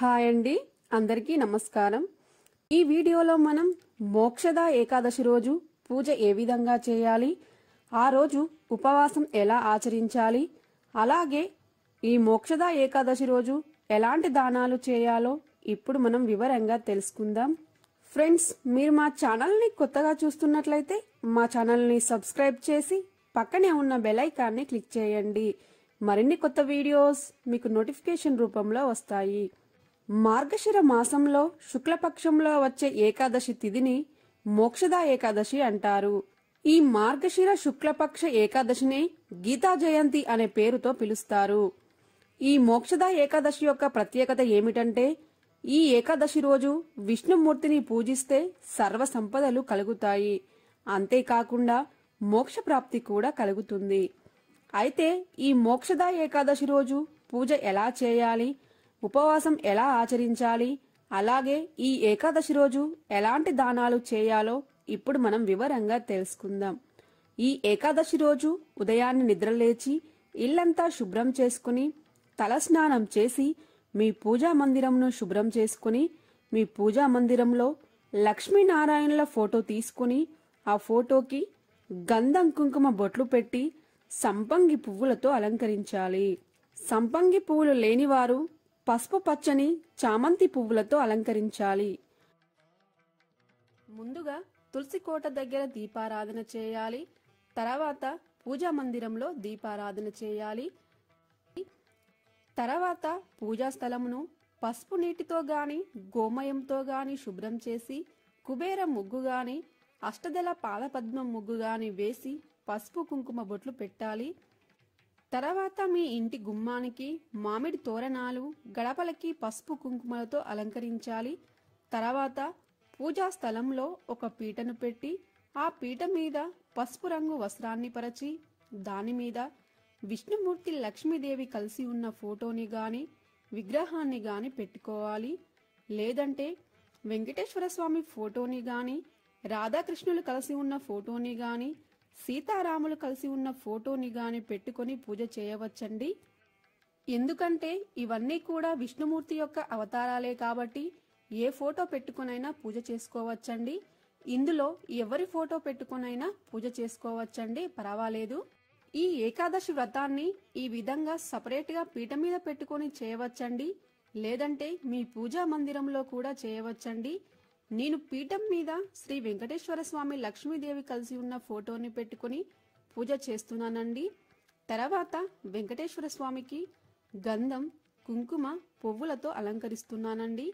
hi అండి అందరికీ నమస్కారం ఈ వీడియోలో మనం మోక్షద ఏకాదశి రోజు పూజ ఏ విధంగా చేయాలి ఆ రోజు ఉపవాసం ఎలా ఆచరించాలి అలాగే ఈ మోక్షద ఏకాదశి రోజు ఎలాంటి దానాలు చేయాలో ఇప్పుడు మనం వివరంగా తెలుసుకుందాం ఫ్రెండ్స్ మీరు మా ఛానల్ని కొత్తగా చూస్తున్నట్లయితే మా ఛానల్ని సబ్స్క్రైబ్ చేసి పక్కనే ఉన్న బెలైకాన్ని క్లిక్ చేయండి మరిన్ని కొత్త వీడియోస్ మీకు నోటిఫికేషన్ రూపంలో వస్తాయి మార్గశిర మాసంలో శుక్లపక్షంలో వచ్చే ఏకాదశి తిథిని మోక్షద ఏకాదశి అంటారు ఈ మార్గశిర శుక్లపక్ష ఏకాదశిని గీతా జయంతి అనే పేరుతో పిలుస్తారు ఈ మోక్షద ఏకాదశి యొక్క ప్రత్యేకత ఏమిటంటే ఈ ఏకాదశి రోజు విష్ణుమూర్తిని పూజిస్తే సర్వ సంపదలు కలుగుతాయి అంతేకాకుండా మోక్షప్రాప్తి కూడా కలుగుతుంది అయితే ఈ మోక్షద ఏకాదశి రోజు పూజ ఎలా చేయాలి ఉపవాసం ఎలా ఆచరించాలి అలాగే ఈ ఏకాదశి రోజు ఎలాంటి దానాలు చేయాలో ఇప్పుడు మనం వివరంగా తెలుసుకుందాం ఈ ఏకాదశి రోజు ఉదయాన్నే నిద్రలేచి ఇల్లంతా శుభ్రం చేసుకుని తలస్నానం చేసి మీ పూజా మందిరంను శుభ్రం చేసుకుని మీ పూజా మందిరంలో లక్ష్మీనారాయణుల ఫోటో తీసుకుని ఆ ఫోటోకి గంధం కుంకుమ బొట్లు పెట్టి సంపంగి పువ్వులతో అలంకరించాలి సంపంగి పువ్వులు లేనివారు పసుపు పచ్చని చామంతి పువ్వులతో అలంకరించాలి ముందుగా తులసి కోట దగ్గర దీపారాధన చేయాలి తర్వాత పూజా మందిరంలో దీపారాధన చేయాలి తర్వాత పూజా స్థలమును పసుపు నీటితో గాని గోమయంతో గాని శుభ్రం చేసి కుబేర ముగ్గు గాని అష్టదళ పాదపద్మం ముగ్గు గాని వేసి పసుపు కుంకుమ బొట్లు పెట్టాలి తర్వాత మీ ఇంటి గుమ్మానికి మామిడి తోరణాలు గడపలకి పసుపు కుంకుమలతో అలంకరించాలి తర్వాత పూజా స్థలంలో ఒక పీటను పెట్టి ఆ పీట మీద పసుపు రంగు వస్త్రాన్ని పరచి దానిమీద విష్ణుమూర్తి లక్ష్మీదేవి కలిసి ఉన్న ఫోటోని గాని విగ్రహాన్ని గాని పెట్టుకోవాలి లేదంటే వెంకటేశ్వర స్వామి ఫోటోని గాని రాధాకృష్ణులు కలిసి ఉన్న ఫోటోని గాని సీతారాములు కలిసి ఉన్న ఫోటోని గాని పెట్టుకొని పూజ చేయవచ్చండి ఎందుకంటే ఇవన్నీ కూడా విష్ణుమూర్తి యొక్క అవతారాలే కాబట్టి ఏ ఫోటో పెట్టుకునైనా పూజ చేసుకోవచ్చండి ఇందులో ఎవరి ఫోటో పెట్టుకునైనా పూజ చేసుకోవచ్చండి పర్వాలేదు ఈ ఏకాదశి వ్రతాన్ని ఈ విధంగా సపరేట్ గా పీట మీద పెట్టుకుని చేయవచ్చండి లేదంటే మీ పూజా మందిరంలో కూడా చేయవచ్చండి నేను పీఠం మీద శ్రీ వెంకటేశ్వర స్వామి లక్ష్మీదేవి కలిసి ఉన్న ఫోటోని పెట్టుకుని పూజ చేస్తున్నానండి తర్వాత వెంకటేశ్వర స్వామికి గంధం కుంకుమ పువ్వులతో అలంకరిస్తున్నానండి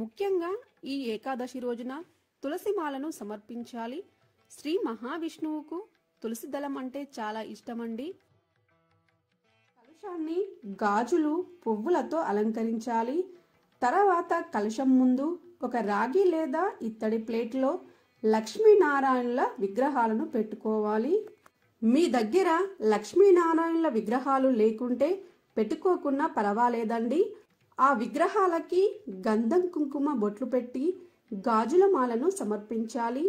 ముఖ్యంగా ఈ ఏకాదశి రోజున తులసి మాలను సమర్పించాలి శ్రీ మహావిష్ణువుకు తులసి దళం అంటే చాలా ఇష్టమండి కలుషాన్ని గాజులు పువ్వులతో అలంకరించాలి తర్వాత కలుషం ముందు ఒక రాగి లేదా ఇత్తడి ప్లేట్లో లక్ష్మీనారాయణుల విగ్రహాలను పెట్టుకోవాలి మీ దగ్గర లక్ష్మీనారాయణుల విగ్రహాలు లేకుంటే పెట్టుకోకున్నా పర్వాలేదండి ఆ విగ్రహాలకి గంధం కుంకుమ బొట్లు పెట్టి గాజుల మాలను సమర్పించాలి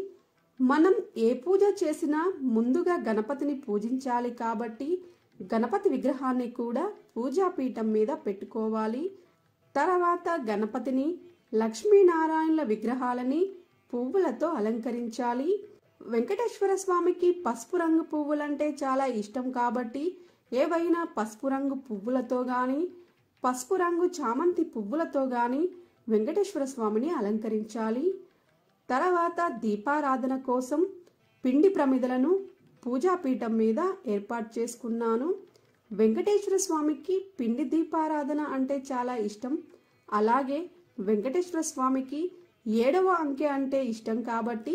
మనం ఏ పూజ చేసినా ముందుగా గణపతిని పూజించాలి కాబట్టి గణపతి విగ్రహాన్ని కూడా పూజాపీఠం మీద పెట్టుకోవాలి తర్వాత గణపతిని లక్ష్మీనారాయణుల విగ్రహాలని పువ్వులతో అలంకరించాలి వెంకటేశ్వర స్వామికి పసుపు రంగు పువ్వులంటే చాలా ఇష్టం కాబట్టి ఏవైనా పసుపు రంగు పువ్వులతో గాని పసుపు రంగు చామంతి పువ్వులతో గాని వెంకటేశ్వర స్వామిని అలంకరించాలి తర్వాత దీపారాధన కోసం పిండి ప్రమిదలను పూజాపీఠం మీద ఏర్పాటు చేసుకున్నాను వెంకటేశ్వర స్వామికి పిండి దీపారాధన అంటే చాలా ఇష్టం అలాగే వెంకటేశ్వర స్వామికి ఏడవ అంకె అంటే ఇష్టం కాబట్టి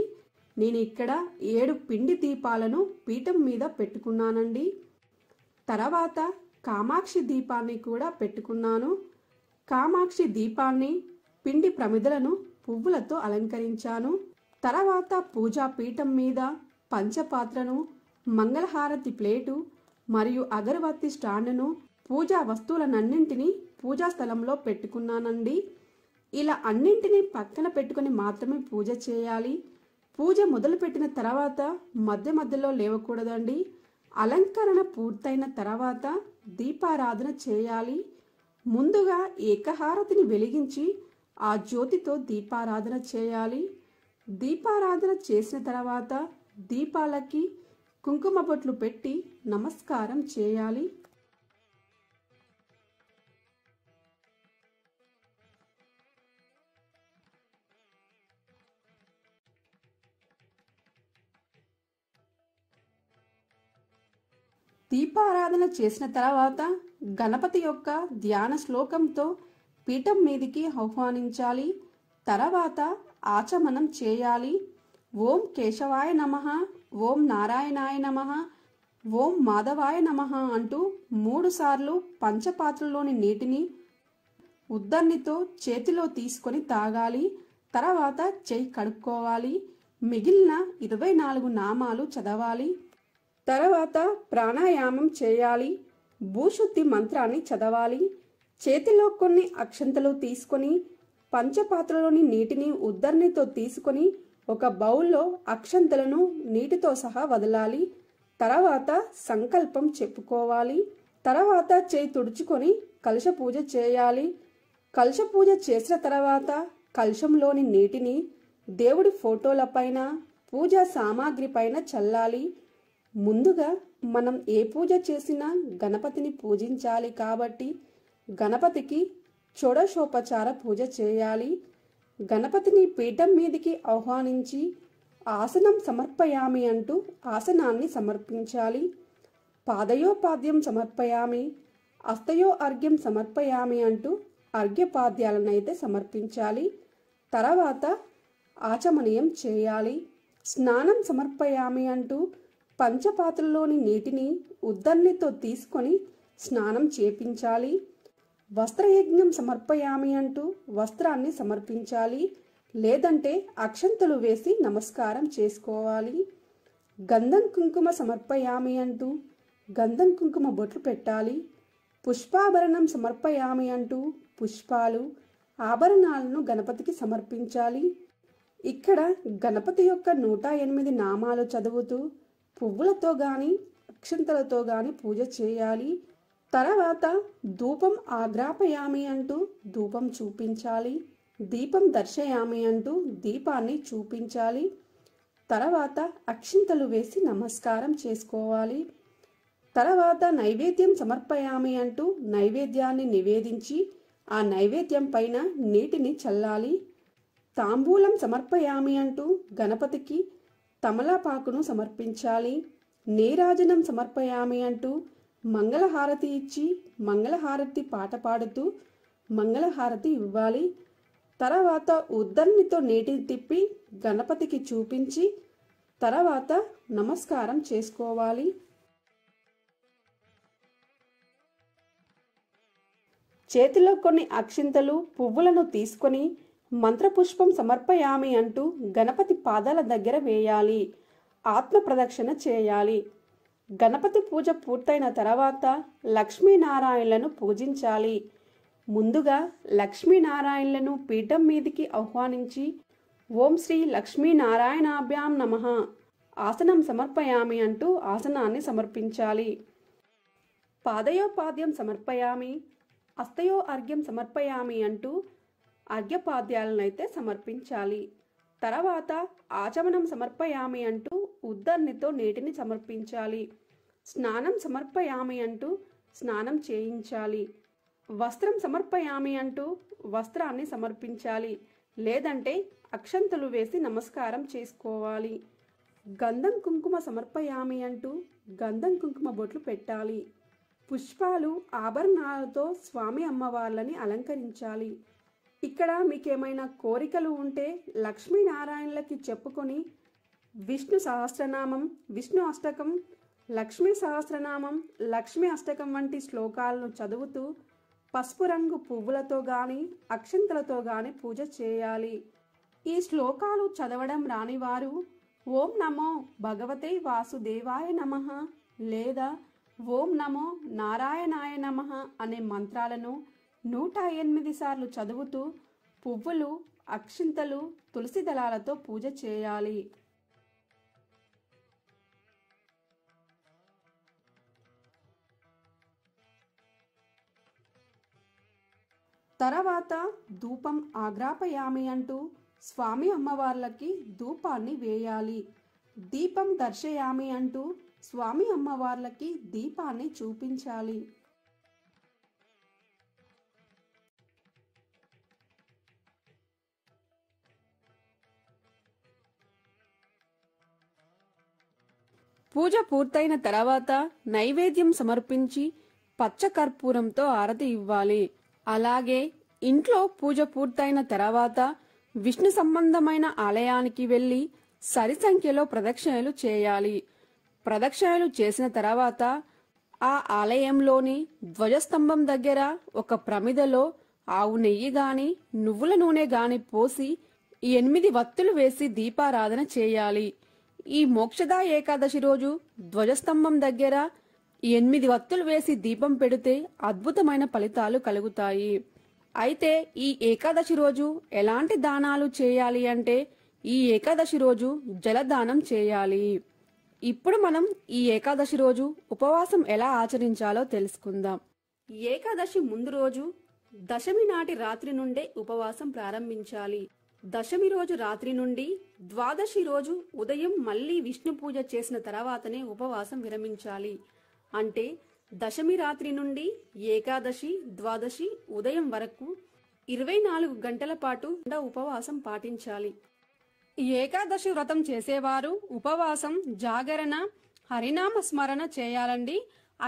నేను ఇక్కడ ఏడు పిండి దీపాలను పీఠం మీద పెట్టుకున్నానండి తర్వాత కామాక్షి దీపాన్ని కూడా పెట్టుకున్నాను కామాక్షి దీపాన్ని పిండి ప్రమిదలను పువ్వులతో అలంకరించాను తర్వాత పూజా పీఠం మీద పంచపాత్రను మంగళహారతి ప్లేటు మరియు అగరబత్తి స్టాండ్ను పూజా వస్తువులనన్నింటినీ పూజా స్థలంలో పెట్టుకున్నానండి ఇలా అన్నింటినీ పక్కన పెట్టుకుని మాత్రమే పూజ చేయాలి పూజ మొదలుపెట్టిన తర్వాత మధ్య మధ్యలో లేవకూడదండి అలంకరణ పూర్తయిన తర్వాత దీపారాధన చేయాలి ముందుగా ఏకహారతిని వెలిగించి ఆ జ్యోతితో దీపారాధన చేయాలి దీపారాధన చేసిన తర్వాత దీపాలకి కుంకుమ బొట్లు పెట్టి నమస్కారం చేయాలి దీపారాధన చేసిన తర్వాత గణపతి యొక్క ధ్యాన శ్లోకంతో పీఠం మీదికి ఆహ్వానించాలి తర్వాత ఆచమనం చేయాలి ఓం కేశవాయ నమ ఓం నారాయణాయ నమ ఓం మాధవాయ నమ అంటూ మూడుసార్లు పంచపాత్రలోని నీటిని ఉద్దర్నితో చేతిలో తీసుకొని తాగాలి తర్వాత చేయి కడుక్కోవాలి మిగిలిన ఇరవై నాలుగు నామాలు చదవాలి తర్వాత ప్రాణాయామం చేయాలి భూశుద్ధి మంత్రాన్ని చదవాలి చేతిలో కొన్ని అక్షంతలు తీసుకొని పంచపాత్రలోని నీటిని ఉద్దరణితో తీసుకొని ఒక బౌల్లో అక్షంతలను నీటితో సహా వదలాలి తర్వాత సంకల్పం చెప్పుకోవాలి తర్వాత చేయి తుడుచుకొని కలుష పూజ చేయాలి కలుష పూజ చేసిన తర్వాత కలుషంలోని నీటిని దేవుడి ఫోటోలపైన పూజా సామాగ్రి పైన చల్లాలి ముందుగా మనం ఏ పూజ చేసినా గణపతిని పూజించాలి కాబట్టి గణపతికి షోడశోపచార పూజ చేయాలి గణపతిని పీఠం మీదికి ఆహ్వానించి ఆసనం సమర్పయామి అంటూ ఆసనాన్ని సమర్పించాలి పాదయోపాద్యం సమర్పయామి అస్తయో అర్ఘ్యం సమర్పయామి అంటూ అర్ఘ్యపాద్యాలనైతే సమర్పించాలి తర్వాత ఆచమనీయం చేయాలి స్నానం సమర్పయామి అంటూ పంచపాత్రలోని నీటిని ఉద్దన్నితో తీసుకొని స్నానం చేపించాలి వస్త్రయజ్ఞం సమర్పయామి అంటూ వస్త్రాన్ని సమర్పించాలి లేదంటే అక్షంతలు వేసి నమస్కారం చేసుకోవాలి గంధం కుంకుమ సమర్పయామి అంటూ గంధం కుంకుమ బొట్లు పెట్టాలి పుష్పాభరణం సమర్పయామి అంటూ పుష్పాలు ఆభరణాలను గణపతికి సమర్పించాలి ఇక్కడ గణపతి యొక్క నూట ఎనిమిది నామాలు చదువుతూ పువ్వులతో కానీ అక్షంతలతో కానీ పూజ చేయాలి తర్వాత ధూపం ఆగ్రాపయామి అంటూ ధూపం చూపించాలి దీపం దర్శయామి అంటూ దీపాన్ని చూపించాలి తర్వాత అక్షింతలు వేసి నమస్కారం చేసుకోవాలి తర్వాత నైవేద్యం సమర్పయామి అంటూ నైవేద్యాన్ని నివేదించి ఆ నైవేద్యం పైన నీటిని చల్లాలి తాంబూలం సమర్పయామి అంటూ గణపతికి తమలపాకును సమర్పించాలి నీరాజనం సమర్పయామి అంటూ మంగళహారతి ఇచ్చి మంగళహారతి పాట పాడుతూ మంగళహారతి ఇవ్వాలి తర్వాత ఉద్దర్నితో నీటిని తిప్పి గణపతికి చూపించి తర్వాత నమస్కారం చేసుకోవాలి చేతిలో కొన్ని అక్షింతలు పువ్వులను తీసుకొని మంత్రపుష్పం సమర్పయామి అంటూ గణపతి పాదాల దగ్గర వేయాలి ఆత్మ ప్రదక్షిణ చేయాలి గణపతి పూజ పూర్తయిన తర్వాత లక్ష్మీనారాయణలను పూజించాలి ముందుగా లక్ష్మీనారాయణలను పీఠం మీదికి ఆహ్వానించి ఓం శ్రీ లక్ష్మీనారాయణాభ్యాం నమ ఆసనం సమర్పయామి అంటూ ఆసనాన్ని సమర్పించాలి పాదయోపాద్యం సమర్పయామి అస్తయో అర్ఘ్యం సమర్పయామి అంటూ అర్ఘ్యపాద్యాలనైతే సమర్పించాలి తర్వాత ఆచమనం సమర్పయామి అంటూ ఉద్దర్నితో నీటిని సమర్పించాలి స్నానం సమర్పయామి అంటూ స్నానం చేయించాలి వస్త్రం సమర్పయామి అంటూ వస్త్రాన్ని సమర్పించాలి లేదంటే అక్షంతలు వేసి నమస్కారం చేసుకోవాలి గంధం కుంకుమ సమర్పయామి అంటూ గంధం కుంకుమ బొట్లు పెట్టాలి పుష్పాలు ఆభరణాలతో స్వామి అమ్మవార్లని అలంకరించాలి ఇక్కడ మీకేమైనా కోరికలు ఉంటే లక్ష్మీనారాయణలకి చెప్పుకొని విష్ణు సహస్రనామం విష్ణు అష్టకం లక్ష్మీ సహస్రనామం లక్ష్మీ అష్టకం వంటి శ్లోకాలను చదువుతూ పసుపు రంగు పువ్వులతో గాని అక్షంతలతో గాని పూజ చేయాలి ఈ శ్లోకాలు చదవడం రానివారు ఓం నమో భగవతే వాసుదేవాయ నమ లేదా ఓం నమో నారాయణాయ నమ అనే మంత్రాలను నూట ఎనిమిది సార్లు చదువుతూ పువ్వులు అక్షింతలు తులసి దళాలతో పూజ చేయాలి తర్వాత ధూపం ఆగ్రాపయామి అంటూ స్వామి అమ్మవార్లకి ధూపాన్ని వేయాలి దీపం దర్శయామి అంటూ స్వామి అమ్మవార్లకి దీపాన్ని చూపించాలి పూజ పూర్తయిన తర్వాత నైవేద్యం సమర్పించి పచ్చ కర్పూరంతో ఆరతి ఇవ్వాలి అలాగే ఇంట్లో పూజ పూర్తయిన తర్వాత విష్ణు సంబంధమైన ఆలయానికి వెళ్లి సరి సంఖ్యలో ప్రదక్షిణలు చేయాలి ప్రదక్షిణలు చేసిన తర్వాత ఆ ఆలయంలోని ధ్వజస్తంభం దగ్గర ఒక ప్రమిదలో ఆవు నెయ్యి గాని నువ్వుల నూనె గాని పోసి ఎనిమిది వత్తులు వేసి దీపారాధన చేయాలి ఈ మోక్షదా ఏకాదశి రోజు ధ్వజస్తంభం దగ్గర ఎనిమిది వత్తులు వేసి దీపం పెడితే అద్భుతమైన ఫలితాలు కలుగుతాయి అయితే ఈ ఏకాదశి రోజు ఎలాంటి దానాలు చేయాలి అంటే ఈ ఏకాదశి రోజు జలదానం చేయాలి ఇప్పుడు మనం ఈ ఏకాదశి రోజు ఉపవాసం ఎలా ఆచరించాలో తెలుసుకుందాం ఏకాదశి ముందు రోజు దశమి నాటి రాత్రి నుండే ఉపవాసం ప్రారంభించాలి దశమి రోజు రాత్రి నుండి ద్వాదశి రోజు ఉదయం మళ్లీ విష్ణు పూజ చేసిన తర్వాతనే ఉపవాసం విరమించాలి అంటే దశమి రాత్రి నుండి ఏకాదశి ద్వాదశి ఉదయం వరకు ఇరవై నాలుగు గంటల పాటు ఉపవాసం పాటించాలి ఏకాదశి వ్రతం చేసేవారు ఉపవాసం జాగరణ హరినామ స్మరణ చేయాలండి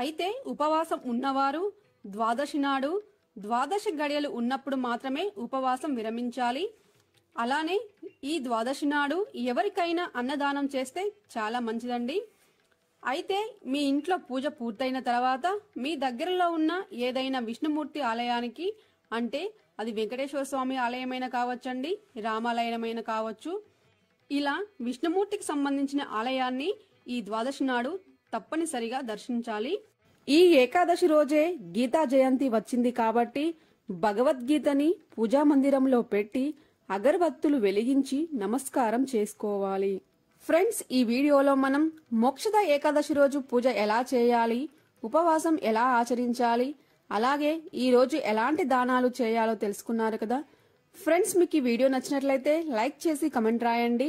అయితే ఉపవాసం ఉన్నవారు ద్వాదశి నాడు ద్వాదశి గడియలు ఉన్నప్పుడు మాత్రమే ఉపవాసం విరమించాలి అలానే ఈ ద్వాదశి నాడు ఎవరికైనా అన్నదానం చేస్తే చాలా మంచిదండి అయితే మీ ఇంట్లో పూజ పూర్తయిన తర్వాత మీ దగ్గరలో ఉన్న ఏదైనా విష్ణుమూర్తి ఆలయానికి అంటే అది వెంకటేశ్వర స్వామి ఆలయమైన కావచ్చండి రామాలయమైన కావచ్చు ఇలా విష్ణుమూర్తికి సంబంధించిన ఆలయాన్ని ఈ ద్వాదశి నాడు తప్పనిసరిగా దర్శించాలి ఈ ఏకాదశి రోజే గీతా జయంతి వచ్చింది కాబట్టి భగవద్గీతని పూజా మందిరంలో పెట్టి అగరబత్తులు వెలిగించి నమస్కారం చేసుకోవాలి ఫ్రెండ్స్ ఈ వీడియోలో మనం మోక్షద ఏకాదశి రోజు పూజ ఎలా చేయాలి ఉపవాసం ఎలా ఆచరించాలి అలాగే ఈ రోజు ఎలాంటి దానాలు చేయాలో తెలుసుకున్నారు కదా ఫ్రెండ్స్ మీకు ఈ వీడియో నచ్చినట్లయితే లైక్ చేసి కమెంట్ రాయండి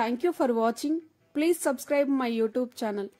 thank you for watching please subscribe my YouTube channel